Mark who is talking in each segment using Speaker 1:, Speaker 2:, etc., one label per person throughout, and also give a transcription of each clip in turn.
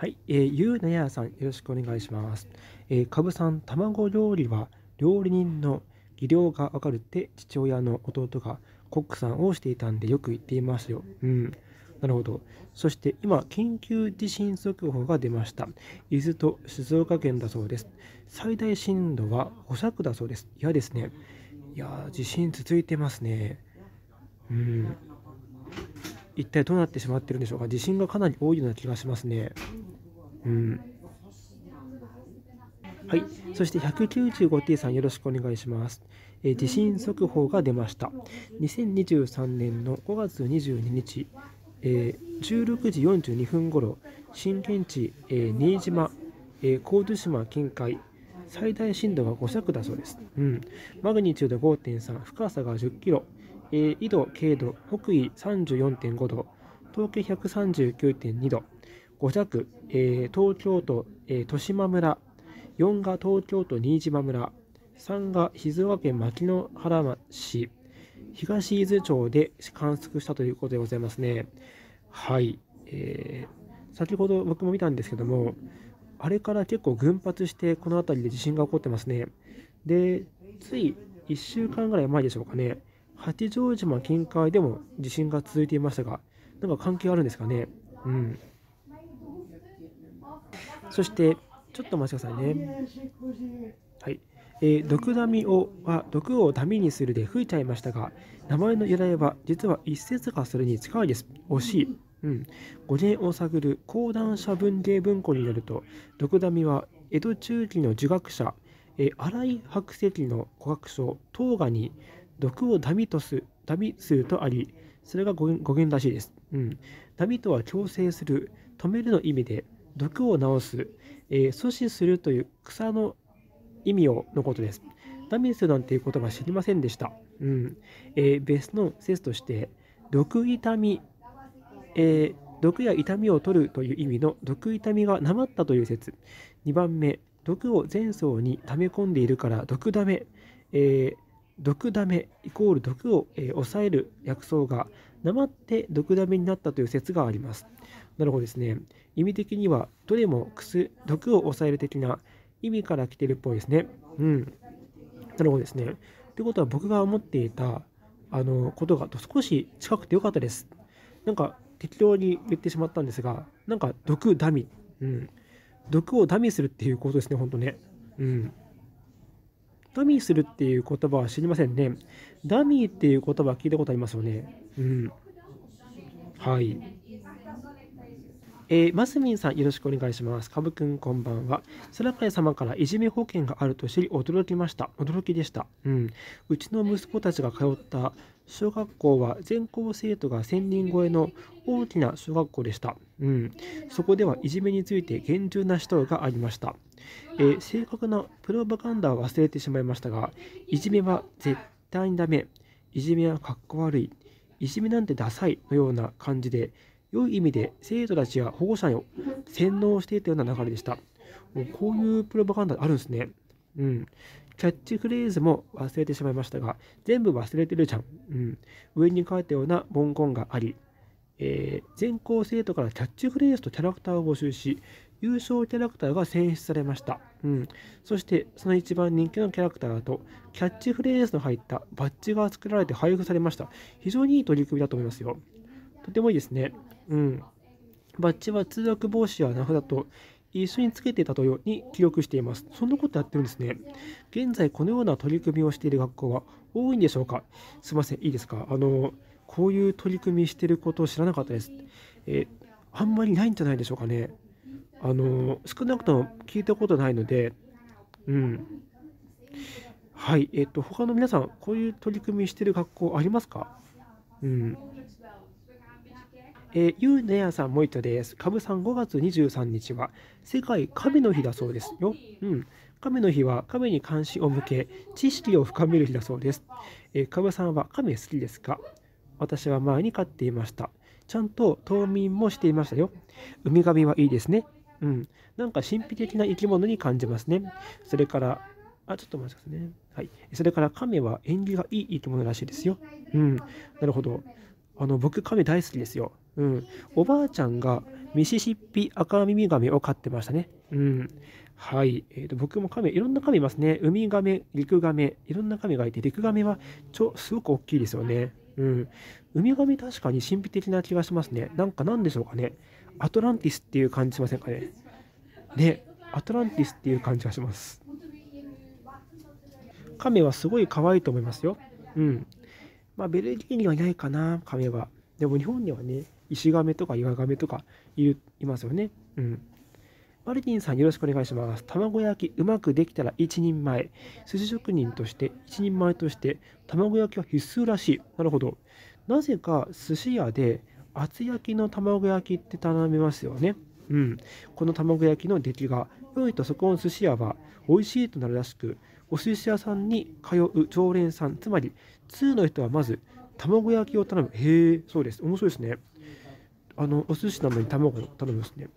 Speaker 1: はい、えー、ゆうなやさん、よろしくお願いします。えー、かぶさん、卵料理は料理人の技量がわかるって父親の弟がコックさんをしていたんでよく言っていますよ。うん。なるほど。そして今、緊急地震速報が出ました。伊豆と静岡県だそうです。最大震度は5弱だそうです。嫌ですね。いや地震続いてますね。うん。一体どうなってしまってるんでしょうか。地震がかなり多いような気がしますね。うん、はい、そして 195T さんよろしくお願いします。えー、地震速報が出ました。2023年の5月22日、えー、16時42分ごろ、震源地、えー、新島、えー、神津島近海、最大震度が5弱だそうです。うん、マグニチュード5.3、深さが10キロ、えー、緯度、経度、北緯34.5度、東経139.2度、5弱、えー、東京都、えー、豊島村、4が東京都新島村、3が静岡県牧之原市、東伊豆町で観測したということでございますね。はい。えー、先ほど僕も見たんですけども、あれから結構群発して、この辺りで地震が起こってますね。で、つい1週間ぐらい前でしょうかね、八丈島近海でも地震が続いていましたが、なんか関係あるんですかね。うん。そしてちょっとお待ちくださいねはいえー、毒ダミをは毒をダミにするで吹いちゃいましたが名前の由来は実は一節がそれに近いです惜しい、うん、語源を探る講談社文芸文庫によると毒ダミは江戸中期の儒学者、えー、井白石の古学書東賀に毒をダミとすダミするとありそれが語源らしいです、うん、ダミとは強制する止めるの意味で毒を治す、えー、阻止するという草の意味をのことです。ダメスなんていう言葉知りませんでした。うん。えー、別の説として、毒痛み、えー、毒や痛みを取るという意味の毒痛みがなまったという説。2番目、毒を前層に溜め込んでいるから毒ダメ。えー、毒ダメイコール毒を、え抑える薬草がなまって毒ダメになったという説があります。なるほどですね。意味的には、どれもくす毒を抑える的な意味から来てるっぽいですね。うん。なるほどですね。ってことは、僕が思っていた、あの、ことが少し近くてよかったです。なんか、適当に言ってしまったんですが、なんか、毒ダミ。うん。毒をダミするっていうことですね、ほんとね。うん。ダミーするっていう言葉は知りませんね。ダミーっていう言葉聞いたことありますよね。うん。はい。えー、マスミンさんよろしくお願いします。かぶくんこんばんは。空海様からいじめ保険があると知り驚きました。驚きでした。うん。うちの息子たちが通った小学校は全校生徒が1000人超えの大きな小学校でした。うん。そこではいじめについて厳重な指導がありました。えー、正確なプロパガンダは忘れてしまいましたが、いじめは絶対にダメ。いじめはかっこ悪い。いじめなんてダサいのような感じで良い意味で生徒たちや保護者を洗脳していたような流れでした。こういうプロパガンダあるんですね。うん。キャッチフレーズも忘れてしまいましたが、全部忘れてるじゃん。うん。上に書いたような文言があり、えー、全校生徒からキャッチフレーズとキャラクターを募集し、優勝キャラクターが選出されました。うん。そして、その一番人気のキャラクターと、キャッチフレーズの入ったバッジが作られて配布されました。非常にいい取り組みだと思いますよ。とてもいいですね。うん、バッジは通学防止や名札と一緒につけていたとように記録しています。そんなことやってるんですね。現在このような取り組みをしている学校は多いんでしょうかすいません、いいですかあの、こういう取り組みしてることを知らなかったです。えあんまりないんじゃないでしょうかね。あの、少なくとも聞いたことないので、うん。はい、えっ、と、他の皆さん、こういう取り組みしてる学校ありますかうん。えー、ゆうねやさん、もいとです。かぶさん、5月23日は、世界亀の日だそうですよ。うん。亀の日は、亀に関心を向け、知識を深める日だそうです。えー、かぶさんは、亀好きですか私は前に飼っていました。ちゃんと冬眠もしていましたよ。ウミガメはいいですね。うん。なんか神秘的な生き物に感じますね。それから、あ、ちょっと待ってくださいね。はい。それから、亀は縁起がいい生き物らしいですよ。うん。なるほど。あの、僕、亀大好きですよ。うん、おばあちゃんがミシシッピ赤ミガメを飼ってましたね。うん。はい。えーと、僕もカメ、いろんなカメいますね。ウミガメ、リクガメ、いろんなカメがいて、リクガメはちょすごく大きいですよね。うん。ウミガメ確かに神秘的な気がしますね。なんかなんでしょうかね。アトランティスっていう感じしませんかね。ね、アトランティスっていう感じがします。カメはすごい可愛いと思いますよ。うん。まあ、ベルギーにはいないかな、カメは。でも日本にはね、石亀とか岩亀とかいるいますよね。うん。マルティンさんよろしくお願いします。卵焼きうまくできたら一人前。寿司職人として、一人前として、卵焼きは必須らしい。なるほど。なぜか寿司屋で厚焼きの卵焼きって頼みますよね。うん。この卵焼きの出来が良いとそこの寿司屋は美味しいとなるらしく、お寿司屋さんに通う常連さん、つまり通の人はまず卵焼きを頼む。へえ、そうです。面白いですね。あの、お寿司なのに卵を頼むんですね。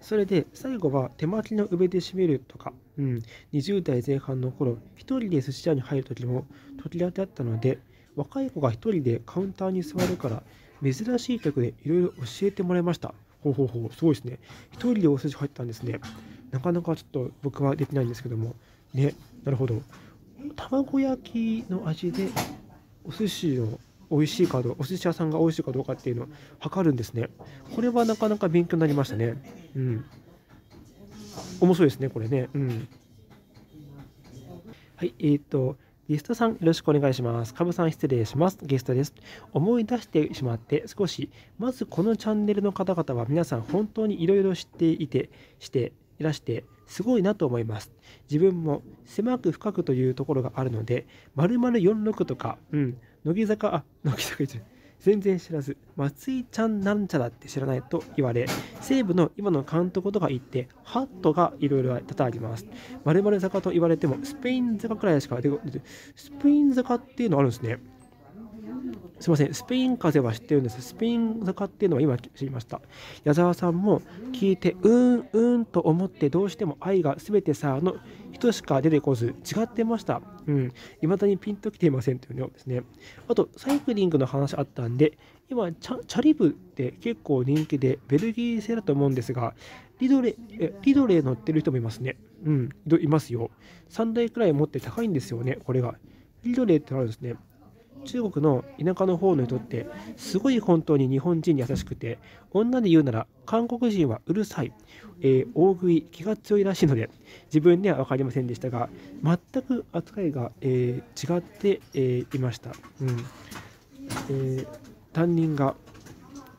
Speaker 1: それで、最後は手巻きの上で締めるとか、うん、20代前半の頃、一人で寿司屋に入る時も時てあったので、若い子が一人でカウンターに座るから、珍しい客でいろいろ教えてもらいました。ほうほうほう、すごいですね。一人でお寿司入ったんですね。なかなかちょっと僕はできないんですけども、ね、なるほど。卵焼きの味でお寿司の美味しいかどうお寿司屋さんが美味しいかどうかっていうのを測るんですねこれはなかなか勉強になりましたねうん面白いですねこれねうんはいえっ、とゲストさんよろしくお願いします。カブさん失礼します。ゲストです。思い出してしまって少し、まずこのチャンネルの方々は皆さん本当にいろいろ知っていて、して、いらしてすごいなと思います。自分も狭く深くというところがあるので、まる46とか、うん、乃木坂、あ、乃木坂全然知らず、松井ちゃんなんちゃらって知らないと言われ、西武の今の監督とか言って、ハットがいろいろ多々あります。〇〇坂と言われても、スペイン坂くらいしか出てスペイン坂っていうのあるんですね。すみません、スペイン風邪は知ってるんです。スペイン坂っていうのは今知りました。矢沢さんも聞いて、うんうんと思ってどうしても愛が全てさの人しか出てこず、違ってました。うん、未だにピンときていませんというのですね。あと、サイクリングの話あったんで、今チャリブって結構人気で、ベルギー製だと思うんですが、リドレえリドレ乗ってる人もいますね。うん、いますよ。3台くらい持って高いんですよね、これが。リドレってあるんですね。中国の田舎の方の人ってすごい本当に日本人に優しくて女で言うなら韓国人はうるさい、えー、大食い気が強いらしいので自分には分かりませんでしたが全く扱いが、えー、違って、えー、いました、うんえ担任が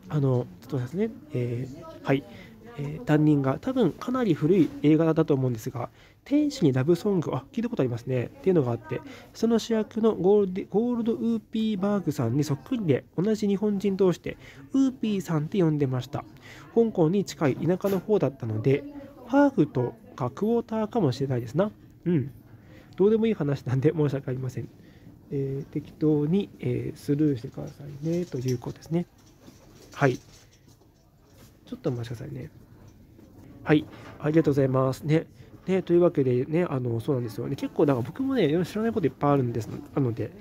Speaker 1: あのちょっとですね、えはい、え担任が多分かなり古い映画だと思うんですが天使にラブソング、あ、聞いたことありますね。っていうのがあって、その主役のゴールデゴールドウーピーバーグさんにそっくりで、同じ日本人同士で、ウーピーさんって呼んでました。香港に近い田舎の方だったので、ハーフとかクォーターかもしれないですな。うん。どうでもいい話なんで申し訳ありません。えー、適当に、えー、スルーしてくださいね、ということですね。はい。ちょっとお待ちくださいね。はい。ありがとうございます。ね。ね、というわけでね、あの、そうなんですよね。結構、だから僕もね、知らないこといっぱいあるんですなので、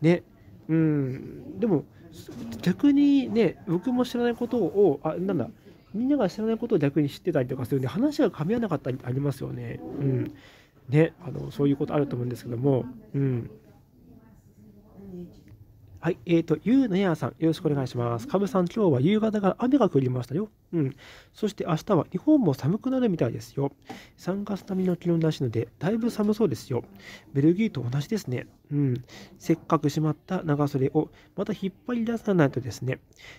Speaker 1: ね、うん、でも、逆にね、僕も知らないことを、あ、なんだ、みんなが知らないことを逆に知ってたりとかするんで、話が噛み合わなかったりありますよね。うん。ね、あの、そういうことあると思うんですけども、うん。はい、えっ、ー、と、ゆうのやさん、よろしくお願いします。かぶさん、今日は夕方から雨が降りましたよ。うん。そして明日は日本も寒くなるみたいですよ。3月並みの気温らしいので、だいぶ寒そうですよ。ベルギーと同じですね。うん。せっかくしまった長袖をまた引っ張り出さないとですね。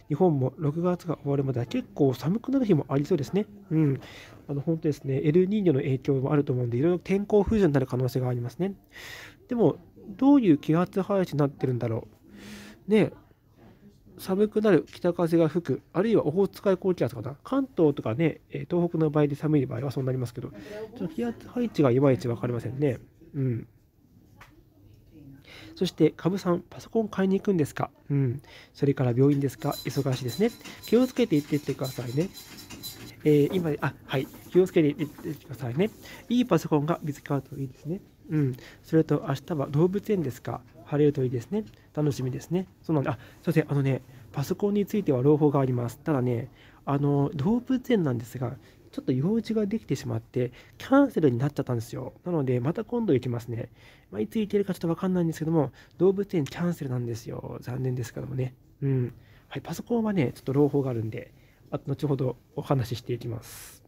Speaker 1: 日本も6月が終わるまでは結構寒くなる日もありそうですね。うん。あの、本当ですね、エルニーニョの影響もあると思うんで、いろいろ天候不順になる可能性がありますね。でも、どういう気圧配置になってるんだろう。で寒くなる北風が吹く、あるいはオホーツク海高気圧かな、関東とかね、東北の場合で寒い場合はそうなりますけど、ちょっと気圧配置がいまいち分かりませんね。うん。そして、株さん、パソコン買いに行くんですかうん。それから病院ですか忙しいですね。気をつけて行ってってくださいね。えー、今、あ、はい。気をつけて行ってってくださいね。いいパソコンが見つかるといいですね。うん。それと、明日は動物園ですか晴れるといいですね。楽しみですね。そうなんで、あ、すいません、あのね、パソコンについては朗報があります。ただね、あの、動物園なんですが、ちょっと用事ができてしまって、キャンセルになっちゃったんですよ。なので、また今度行きますね。まあ、いつ行けるかちょっとわかんないんですけども、動物園キャンセルなんですよ。残念ですけどもね。うん。はい、パソコンはね、ちょっと朗報があるんで、あと後ほどお話ししていきます。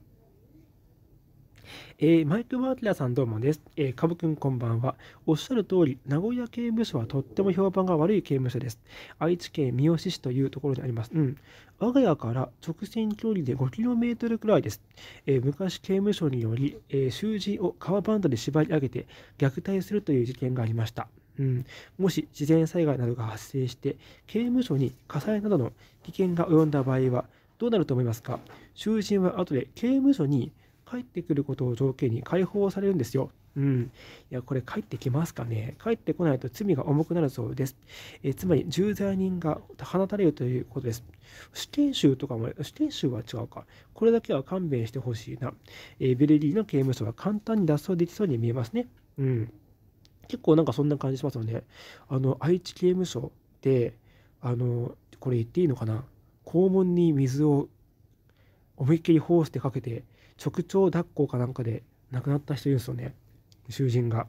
Speaker 1: えー、マイク・バーティラさんどうもです。えー、株くんこんばんは。おっしゃる通り、名古屋刑務所はとっても評判が悪い刑務所です。愛知県三好市というところにあります。うん。我が家から直線距離で 5km くらいです。えー、昔、刑務所により、え囚人を革バンドで縛り上げて虐待するという事件がありました。うん、もし自然災害などが発生して刑務所に火災などの危険が及んだ場合はどうなると思いますか囚人は後で刑務所に帰ってくることを条件に解放されるんですよ。うん。いや、これ帰ってきますかね帰ってこないと罪が重くなるそうです。えつまり、重罪人が放たれるということです。死刑囚とかも、死刑囚は違うか。これだけは勘弁してほしいな。えベルギーの刑務所は簡単に脱走できそうに見えますね。うん。結構なんかそんな感じしますよね。あの、愛知刑務所で、あの、これ言っていいのかな。肛門に水を思いっきりホースでかけて直腸脱行かなんかで亡くなった人いるんですよね。囚人が。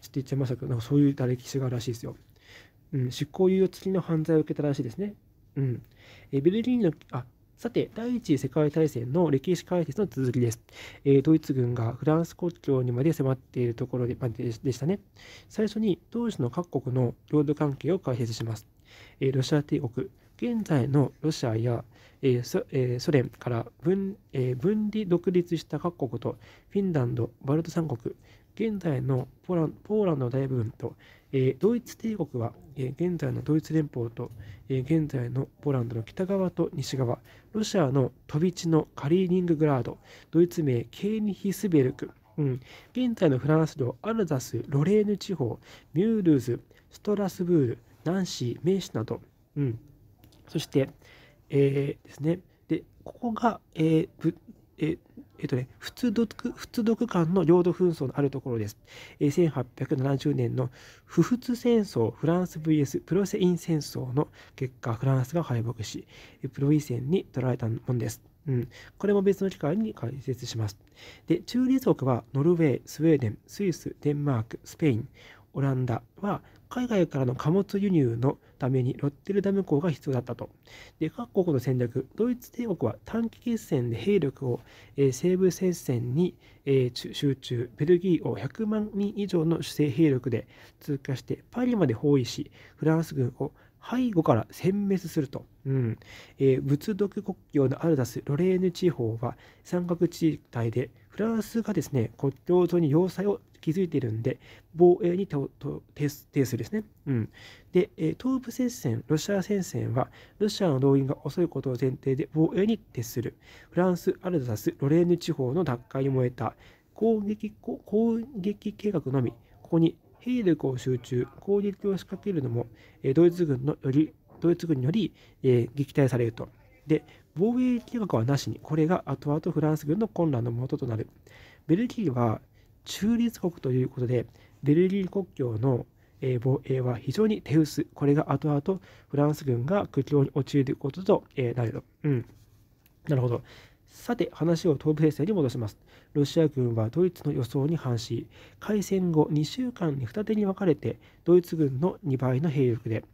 Speaker 1: ちょっと言っちゃいましたけど、なんかそういった歴史があるらしいですよ。うん、執行猶予付きの犯罪を受けたらしいですね。うん。えベルリンの、あ、さて、第一次世界大戦の歴史解説の続きです。えー、ドイツ軍がフランス国境にまで迫っているところで,、まあ、でしたね。最初に当時の各国の領土関係を解説します。えー、ロシア帝国、現在のロシアや、えソ連から分,、え分離独立した各国とフィンランド、バルト三国、現在のポーランドの大部分と、えドイツ帝国は、え現在のドイツ連邦と、え現在のポーランドの北側と西側、ロシアの飛び地のカリーニンググラード、ドイツ名ケーニヒスベルク、うん、現在のフランス領アルザス、ロレーヌ地方、ミュールーズ、ストラスブール、ナンシー、メイシなど、うん、そして、えー、ですね、で、ここが、えー、ええっとね、仏独通独間の領土紛争のあるところです。え1870年の不仏戦争フランス VS プロセイン戦争の結果フランスが敗北しプロイセンに取られたものです。うん、これも別の機会に解説します。で中立国はノルウェースウェーデンスイスデンマークスペインオランダは海外からの貨物輸入のためにロッテルダム港が必要だったと。で各国の戦略、ドイツ帝国は短期決戦で兵力を、えー、西部戦線に、えー、集中、ベルギーを100万人以上の主勢兵力で通過してパリまで包囲し、フランス軍を背後から殲滅すると。うんえー、仏独国境のアルダス・ロレーヌ地方は山岳地帯でフランスがですね、国境沿いに要塞を築いているんで、防衛に徹定するですね。うん。で、東部戦線、ロシア戦線は、ロシアの動員が遅いことを前提で防衛に徹する。フランス、アルザス、ロレーヌ地方の奪回に燃えた。攻撃攻撃計画のみ、ここに兵力を集中、攻撃を仕掛けるのも、ドイツ軍のより、ドイツ軍により、えー、撃退されると。で、防衛計画はなしに、これが後々フランス軍の混乱のもととなる。ベルギーは中立国ということで、ベルギー国境の防衛は非常に手薄。これが後々フランス軍が苦境に陥ることとなると。うん。なるほど。さて、話を東部平成に戻します。ロシア軍はドイツの予想に反し、開戦後2週間に二手に分かれて、ドイツ軍の2倍の兵力で、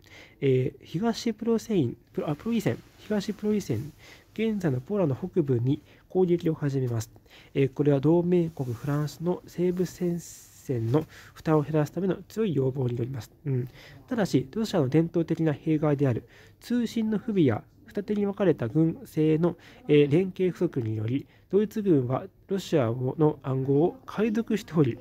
Speaker 1: えー、東プロセインプロあプロイセン、東プロイセン、現在のポーラの北部に攻撃を始めます。えー、これは同盟国フランスの西部戦線の負担を減らすための強い要望によります。うん、ただし、ロシアの伝統的な弊害である通信の不備や二手に分かれた軍政の、え連携不足によりドイツ軍はロシアの暗号を解読しており、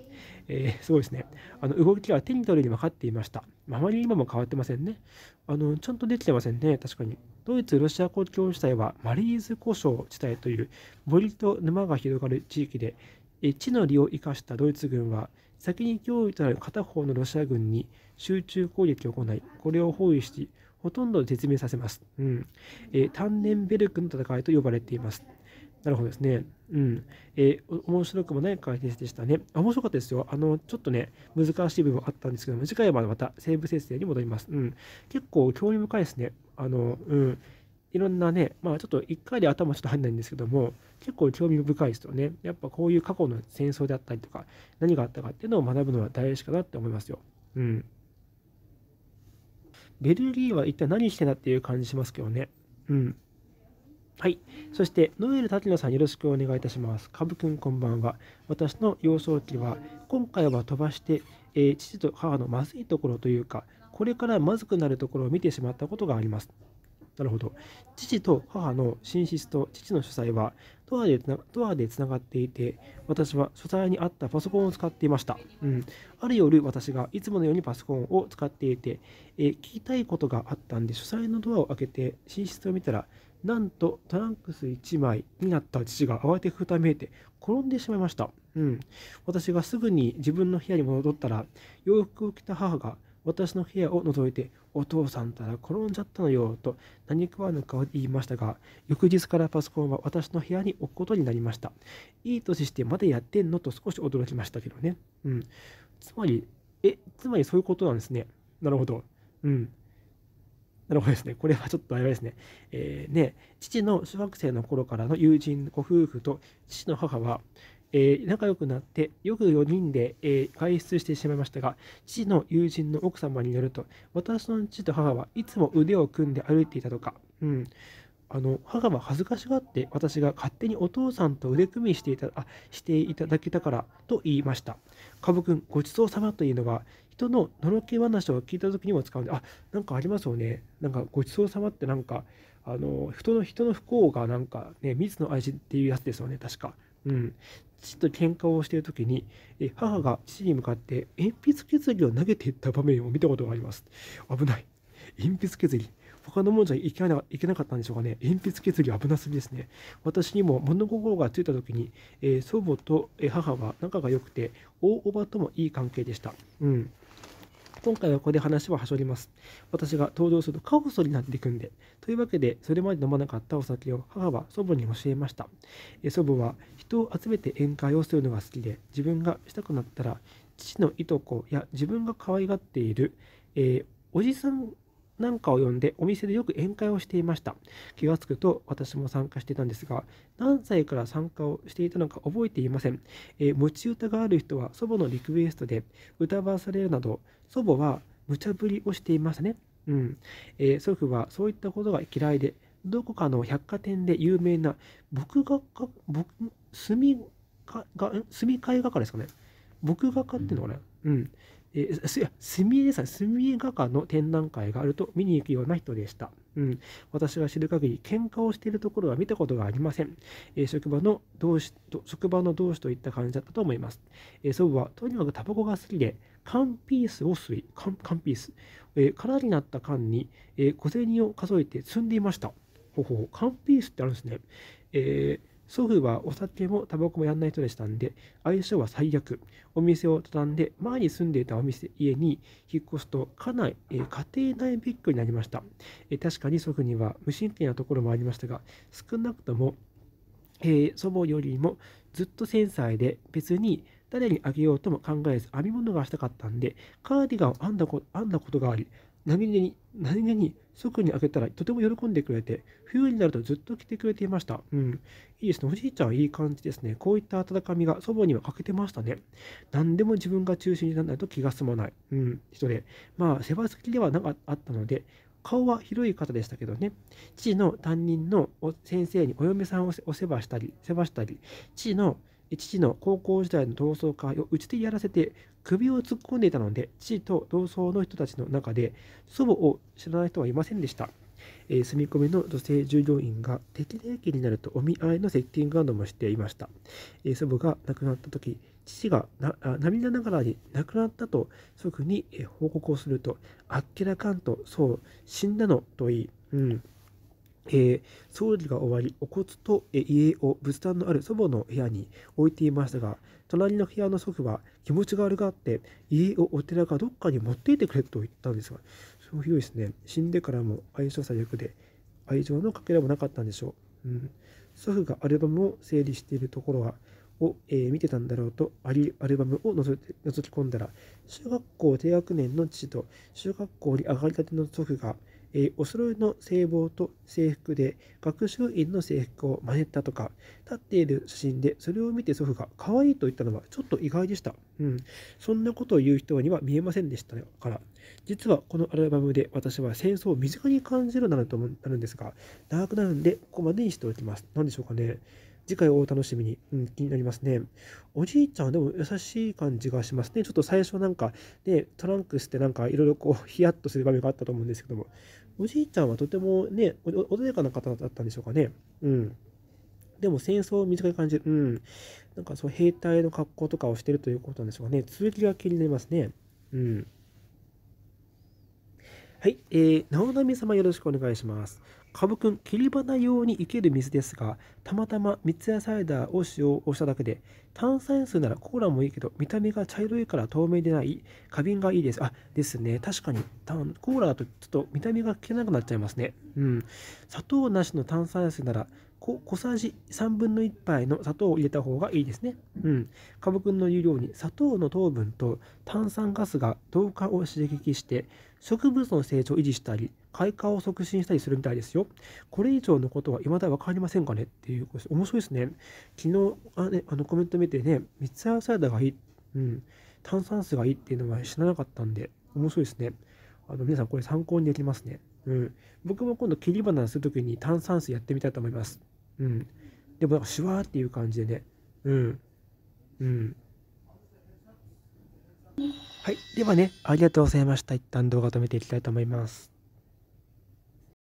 Speaker 1: えー、すごいですねあの動きは手に取るに分かっていました、あまり今も変わってませんねあのちゃんとできてませんね確かにドイツロシア国境地帯はマリーズ湖礁地帯という森と沼が広がる地域で地の利を生かしたドイツ軍は先に脅威となる片方のロシア軍に集中攻撃を行いこれを包囲しほとんど絶命させます。うん。えー、タベルクの戦いと呼ばれています。なるほどですね。うん。えー、面白くもない解説でしたね。面白かったですよ。あの、ちょっとね、難しい部分あったんですけども、次回はまた西部設定に戻ります。うん。結構興味深いですね。あの、うん。いろんなね、まあちょっと1回で頭ちょっと入んないんですけども、結構興味深いですよね。やっぱこういう過去の戦争であったりとか、何があったかっていうのを学ぶのは大事かなって思いますよ。うん。ベルギーは一体何してんだっていう感じしますけどね。うん。はい。そして、ノエル・滝野さんよろしくお願いいたします。カブくんこんばんは。私の幼少期は、今回は飛ばして、えー、父と母のまずいところというか、これからまずくなるところを見てしまったことがあります。なるほど。父と母の寝室と父の書斎はドアでつなドアでつながっていて、私は書斎にあったパソコンを使っていました。うん、ある夜、私がいつものようにパソコンを使っていて、え聞きたいことがあったんで、書斎のドアを開けて寝室を見たら、なんとトランクス1枚になった父が慌てふためいて転んでしまいました。うん、私がすぐに自分の部屋に戻ったら、洋服を着た母が私の部屋を覗いてお父さんたら転んじゃったのよ、と何食わぬ顔で言いましたが、翌日からパソコンは私の部屋に置くことになりました。いい年してまだやってんのと少し驚きましたけどね。うん。つまり、え、つまりそういうことなんですね。なるほど。うん。なるほどですね。これはちょっとあれですね。えー、ね、父の小学生の頃からの友人ご夫婦と父の母は、えー、仲良くなってよく4人で、えー、外出してしまいましたが父の友人の奥様によると私の父と母はいつも腕を組んで歩いていたとか、うん、あの母は恥ずかしがって私が勝手にお父さんと腕組みしていたあしていただけたからと言いましたカブ君ごちそうさまというのは人ののろけ話を聞いた時にも使うんであなんかありますよねなんかごちそうさまってなんかあの人の人の不幸がなんかね、密の味っていうやつですよね、確か。うん。父と喧嘩をしている時に母が父に向かって鉛筆削りを投げていった場面を見たことがあります危ない鉛筆削り他のもんじゃいけないけなかったんでしょうかね鉛筆削り危なすぎですね私にも物心がついた時に、えー、祖母と母は仲が良くて大叔母ともいい関係でしたうん今回はここで話ははしょります。私が登場するとカオスになっていくんで。というわけで、それまで飲まなかったお酒を母は祖母に教えました。え祖母は人を集めて宴会をするのが好きで、自分がしたくなったら、父のいとこや自分が可愛がっている、えー、おじさんなんかを呼んでお店でよく宴会をしていました。気がつくと私も参加していたんですが、何歳から参加をしていたのか覚えていません。えー、持ち歌がある人は祖母のリクエストで歌わされるなど、祖母は無茶ぶりをしていますね。うん。えー、祖父はそういったことが嫌いで、どこかの百貨店で有名な、僕がか、僕、か、が、み絵画家ですかね。僕画家っていうのかな。うん。えみ墨絵ん、すみ墨画家の展覧会があると見に行くような人でした。うん、私が知る限り、喧嘩をしているところは見たことがありません。えー、職場の同志と、職場の同士といった感じだったと思います。えー、祖母はとにかくタバコが好きで、缶ピースを吸い、缶缶ピース、え空になった缶に、え小銭を数えて積んでいました。ほほほ、缶ピースってあるんですね。えー祖父はお酒もタバコもやんない人でしたんで、相性は最悪。お店を畳んで、前に住んでいたお店、家に引っ越すと、家内、え家庭内ビッグになりました。え確かに祖父には無神経なところもありましたが、少なくとも、えー、祖母よりもずっと繊細で、別に誰にあげようとも考えず編み物がしたかったんで、カーディガンを編んだこ編んだことがあり、何に何に即に開けたらとても喜んでくれて、冬になるとずっと来てくれていました。うん。いいですね。おじいちゃんいい感じですね。こういった温かみが祖母には欠けてましたね。何でも自分が中心にならないと気が済まない。うん。人で。まあ、世話好きではなかったので、顔は広い方でしたけどね、父の担任の先生にお嫁さんをお世話したり、世話したり、父の父の高校時代の同窓会をうちでやらせて首を突っ込んでいたので、父と同窓の人たちの中で祖母を知らない人はいませんでした。えー、住み込みの女性従業員が適齢期になるとお見合いのセッティングなどもしていました。えー、祖母が亡くなった時、父がな涙ながらに亡くなったと祖父に報告をすると、あっけらかんと、そう、死んだのと言い、うん、えー、葬儀が終わり、お骨と、えー、を仏壇のある祖母の部屋に置いていましたが、隣の部屋の祖父は気持ちが悪があって、家をお寺かどっかに持っていてくれと言ったんですが、そういうですね。死んでからも愛情さ欲で、愛情のかけらもなかったんでしょう。うん、祖父がアルバムを整理しているところは、を、えー、見てたんだろうとアリアルバムを覗き込んだら中学校低学年の父と中学校に上がりたての祖父がえー、お揃いの制帽と制服で学習院の制服を真似たとか、立っている写真でそれを見て祖父が可愛いと言ったのはちょっと意外でした。うん。そんなことを言う人には見えませんでしたから。実はこのアルバムで私は戦争を身近に感じるなとなるんですが、長くなるんでここまでにしておきます。何でしょうかね。次回をお楽しみに、うん、気になりますね。おじいちゃんはでも優しい感じがしますね。ちょっと最初なんか、ね、トランクスってなんかいろいろこうヒヤッとする場面があったと思うんですけども、おじいちゃんはとてもね、穏やかな方だったんでしょうかね。うん。でも戦争を短い感じ、うん。なんかそう、兵隊の格好とかをしてるということなんでしょうかね。続きが気になりますね。うん。はい、えー、直波様よろしくお願いします。株くん切り花用に生ける水ですがたまたま三ツ矢サイダーを使用しただけで炭酸水ならコーラもいいけど見た目が茶色いから透明でない花瓶がいいですあですね確かにコーラだとちょっと見た目が聞けなくなっちゃいますねうん砂糖なしの炭酸水なら小さじ3分の1杯の砂糖を入れた方がいいですね。うん。カブ君の言うように砂糖の糖分と炭酸ガスが同化を刺激して植物の成長を維持したり開花を促進したりするみたいですよ。これ以上のことは未だ分かりませんかねっていうこと面白いですね。昨日あ、ね、あのコメント見てね、三ツ矢サラダがいい、うん、炭酸水がいいっていうのは知らなかったんで面白いですね。あの皆さんこれ参考にできますね。うん、僕も今度切り花するときに炭酸水やってみたいと思います。うん。でも、シュワーっていう感じでね。うん。うん。はい。ではね、ありがとうございました。一旦動画止めていきたいと思います。